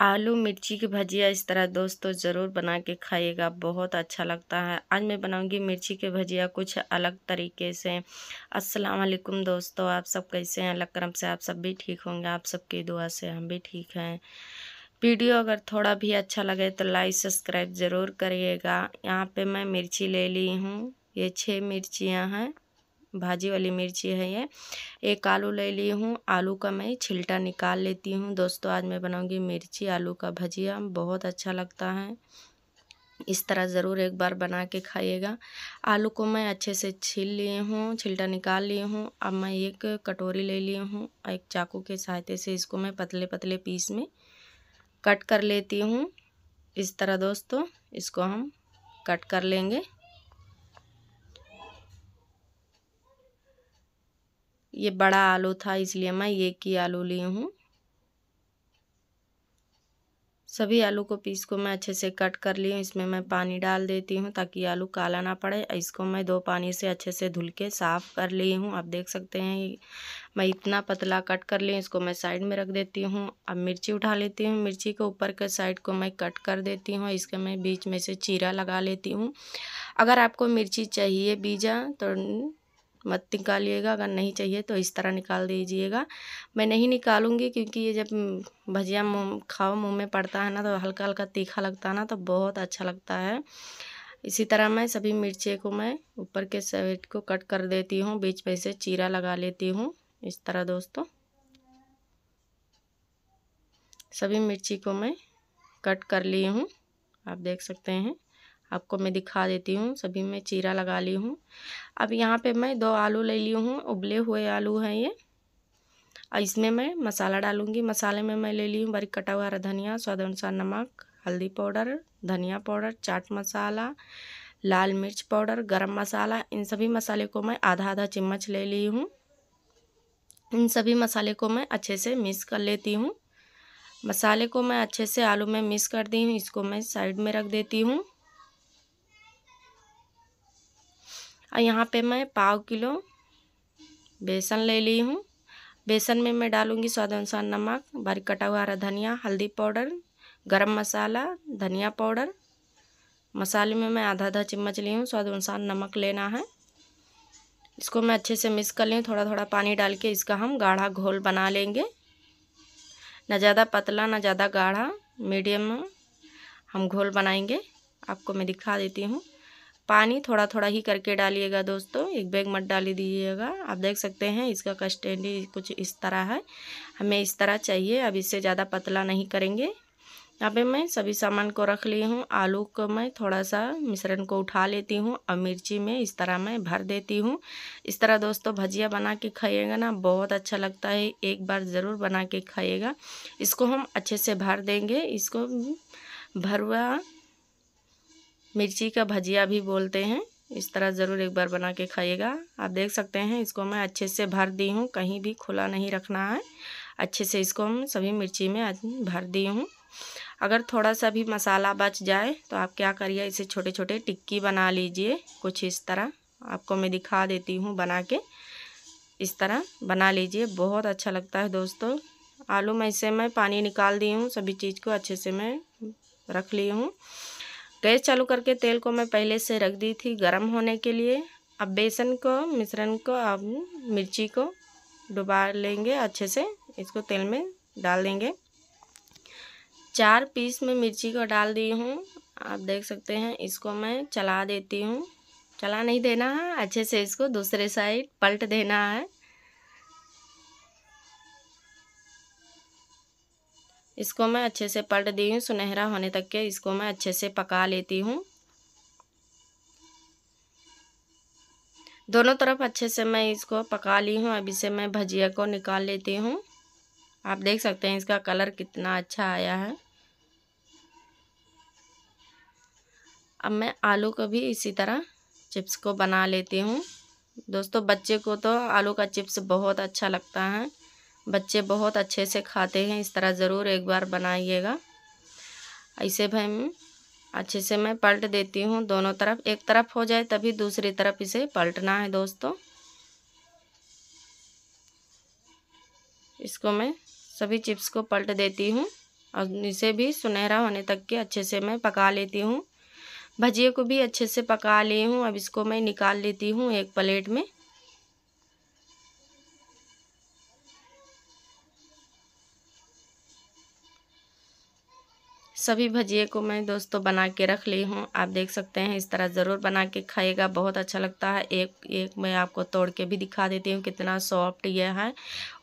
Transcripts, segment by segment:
आलू मिर्ची की भजिया इस तरह दोस्तों ज़रूर बना के खाइएगा बहुत अच्छा लगता है आज मैं बनाऊंगी मिर्ची के भजिया कुछ अलग तरीके से अस्सलाम वालेकुम दोस्तों आप सब कैसे हैं अल्लाह करम से आप सब भी ठीक होंगे आप सबकी दुआ से हम भी ठीक हैं वीडियो अगर थोड़ा भी अच्छा लगे तो लाइक सब्सक्राइब ज़रूर करिएगा यहाँ पर मैं मिर्ची ले ली हूँ ये छः मिर्चियाँ हैं भाजी वाली मिर्ची है ये एक आलू ले ली हूँ आलू का मैं छिलटा निकाल लेती हूँ दोस्तों आज मैं बनाऊँगी मिर्ची आलू का भजिया बहुत अच्छा लगता है इस तरह ज़रूर एक बार बना के खाइएगा आलू को मैं अच्छे से छील लिए हूँ छिलटा निकाल लिए हूँ अब मैं एक कटोरी ले लिए हूँ एक चाकू के सहायते से इसको मैं पतले पतले पीस में कट कर लेती हूँ इस तरह दोस्तों इसको हम कट कर लेंगे ये बड़ा आलू था इसलिए मैं एक ही आलू ली हूँ सभी आलू को पीस को मैं अच्छे से कट कर ली हूँ इसमें मैं पानी डाल देती हूँ ताकि आलू काला ना पड़े इसको मैं दो पानी से अच्छे से धुल के साफ़ कर ली हूँ आप देख सकते हैं मैं इतना पतला कट कर ली इसको मैं साइड में रख देती हूँ अब मिर्ची उठा लेती हूँ मिर्ची के ऊपर के साइड को मैं कट कर देती हूँ इसके मैं बीच में से चीरा लगा लेती हूँ अगर आपको मिर्ची चाहिए बीजा तो मत निकालिएगा अगर नहीं चाहिए तो इस तरह निकाल दीजिएगा मैं नहीं निकालूंगी क्योंकि ये जब भजिया मुँह खाओ मुँह में पड़ता है ना तो हल्का हल्का तीखा लगता है ना तो बहुत अच्छा लगता है इसी तरह मैं सभी मिर्चे को मैं ऊपर के साइड को कट कर देती हूँ बीच में से चीरा लगा लेती हूँ इस तरह दोस्तों सभी मिर्ची को मैं कट कर ली हूँ आप देख सकते हैं आपको मैं दिखा देती हूँ सभी में चीरा लगा ली हूँ अब यहाँ पे मैं दो आलू ले ली हूँ उबले हुए आलू हैं ये और इसमें मैं मसाला डालूँगी मसाले में मैं ले ली हूँ बारीक कटा हुआ हरा धनिया स्वाद अनुसार नमक हल्दी पाउडर धनिया पाउडर चाट मसाला लाल मिर्च पाउडर गरम मसाला इन सभी मसाले को मैं आधा आधा चम्मच ले ली हूँ इन सभी मसाले को मैं अच्छे से मिक्स कर लेती हूँ मसाले को मैं अच्छे से आलू में मिक्स कर दी हूँ इसको मैं साइड में रख देती हूँ और यहाँ पे मैं पाव किलो बेसन ले ली हूँ बेसन में मैं डालूँगी स्वाद अनुसार नमक बारीक कटा हुआ हरा धनिया हल्दी पाउडर गरम मसाला धनिया पाउडर मसाले में मैं आधा आधा चम्मच ली हूँ स्वाद अनुसार नमक लेना है इसको मैं अच्छे से मिक्स कर ली थोड़ा थोड़ा पानी डाल के इसका हम गाढ़ा घोल बना लेंगे ना ज़्यादा पतला ना ज़्यादा गाढ़ा मीडियम हम घोल बनाएंगे आपको मैं दिखा देती हूँ पानी थोड़ा थोड़ा ही करके डालिएगा दोस्तों एक बैग मत डाली दीजिएगा आप देख सकते हैं इसका कस्टेंडी कुछ इस तरह है हमें इस तरह चाहिए अब इससे ज़्यादा पतला नहीं करेंगे यहाँ पे मैं सभी सामान को रख ली हूँ आलू को मैं थोड़ा सा मिश्रण को उठा लेती हूँ और मिर्ची में इस तरह मैं भर देती हूँ इस तरह दोस्तों भजिया बना के खाइएगा ना बहुत अच्छा लगता है एक बार ज़रूर बना के खाइएगा इसको हम अच्छे से भर देंगे इसको भरवा मिर्ची का भजिया भी बोलते हैं इस तरह ज़रूर एक बार बना के खाइएगा आप देख सकते हैं इसको मैं अच्छे से भर दी हूँ कहीं भी खुला नहीं रखना है अच्छे से इसको हम सभी मिर्ची में भर दी हूँ अगर थोड़ा सा भी मसाला बच जाए तो आप क्या करिए इसे छोटे छोटे टिक्की बना लीजिए कुछ इस तरह आपको मैं दिखा देती हूँ बना के इस तरह बना लीजिए बहुत अच्छा लगता है दोस्तों आलू में इसे मैं पानी निकाल दी हूँ सभी चीज़ को अच्छे से मैं रख ली हूँ गैस चालू करके तेल को मैं पहले से रख दी थी गर्म होने के लिए अब बेसन को मिश्रण को अब मिर्ची को डुबा लेंगे अच्छे से इसको तेल में डाल देंगे चार पीस में मिर्ची को डाल दी हूँ आप देख सकते हैं इसको मैं चला देती हूँ चला नहीं देना है अच्छे से इसको दूसरे साइड पलट देना है इसको मैं अच्छे से पलट दी हूँ सुनहरा होने तक के इसको मैं अच्छे से पका लेती हूँ दोनों तरफ अच्छे से मैं इसको पका ली हूँ अभी से मैं भजिया को निकाल लेती हूँ आप देख सकते हैं इसका कलर कितना अच्छा आया है अब मैं आलू को भी इसी तरह चिप्स को बना लेती हूँ दोस्तों बच्चे को तो आलू का चिप्स बहुत अच्छा लगता है बच्चे बहुत अच्छे से खाते हैं इस तरह ज़रूर एक बार बनाइएगा ऐसे भाई अच्छे से मैं पलट देती हूँ दोनों तरफ एक तरफ हो जाए तभी दूसरी तरफ इसे पलटना है दोस्तों इसको मैं सभी चिप्स को पलट देती हूँ और इसे भी सुनहरा होने तक के अच्छे से मैं पका लेती हूँ भजिए को भी अच्छे से पका ली हूँ अब इसको मैं निकाल लेती हूँ एक प्लेट में सभी भजिए को मैं दोस्तों बना के रख ली हूँ आप देख सकते हैं इस तरह ज़रूर बना के खाइएगा बहुत अच्छा लगता है एक एक मैं आपको तोड़ के भी दिखा देती हूँ कितना सॉफ्ट यह है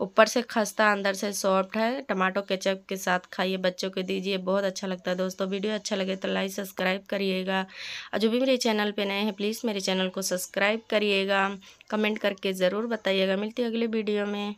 ऊपर से खस्ता अंदर से सॉफ्ट है टमाटो केचप के साथ खाइए बच्चों को दीजिए बहुत अच्छा लगता है दोस्तों वीडियो अच्छा लगे तो लाइक सब्सक्राइब करिएगा और जो भी मेरे चैनल पर नए हैं प्लीज़ मेरे चैनल को सब्सक्राइब करिएगा कमेंट करके ज़रूर बताइएगा मिलती है अगले वीडियो में